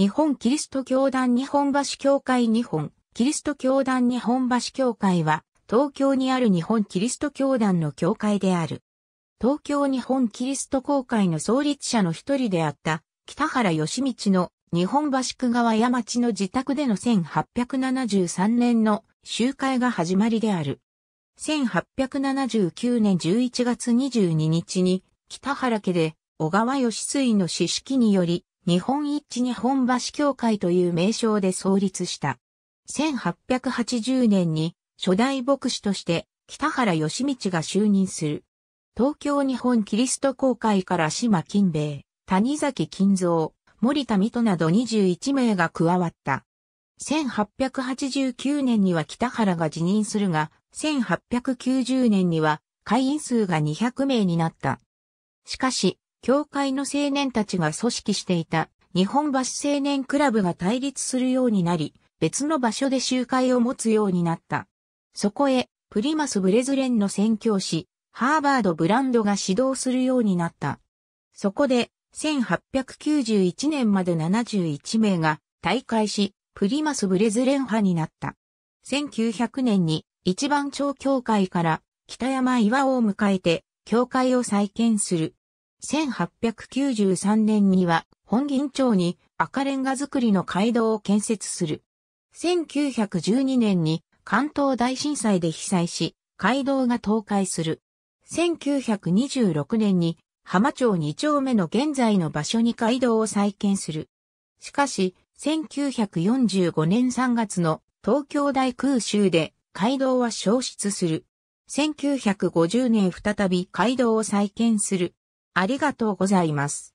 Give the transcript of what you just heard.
日本キリスト教団日本橋教会日本キリスト教団日本橋教会は東京にある日本キリスト教団の教会である。東京日本キリスト教会の創立者の一人であった北原義道の日本橋区川山町の自宅での1873年の集会が始まりである。1879年11月22日に北原家で小川義水の詩式により日本一日本橋協会という名称で創立した。1880年に初代牧師として北原義道が就任する。東京日本キリスト公会から島金兵衛、谷崎金蔵、森田水戸など21名が加わった。1889年には北原が辞任するが、1890年には会員数が200名になった。しかし、教会の青年たちが組織していた日本橋青年クラブが対立するようになり、別の場所で集会を持つようになった。そこへ、プリマス・ブレズレンの宣教師、ハーバード・ブランドが指導するようになった。そこで、1891年まで71名が大会し、プリマス・ブレズレン派になった。1900年に一番町教会から北山岩を迎えて教会を再建する。1893年には本銀町に赤レンガ造りの街道を建設する。1912年に関東大震災で被災し、街道が倒壊する。1926年に浜町2丁目の現在の場所に街道を再建する。しかし、1945年3月の東京大空襲で街道は消失する。1950年再び街道を再建する。ありがとうございます。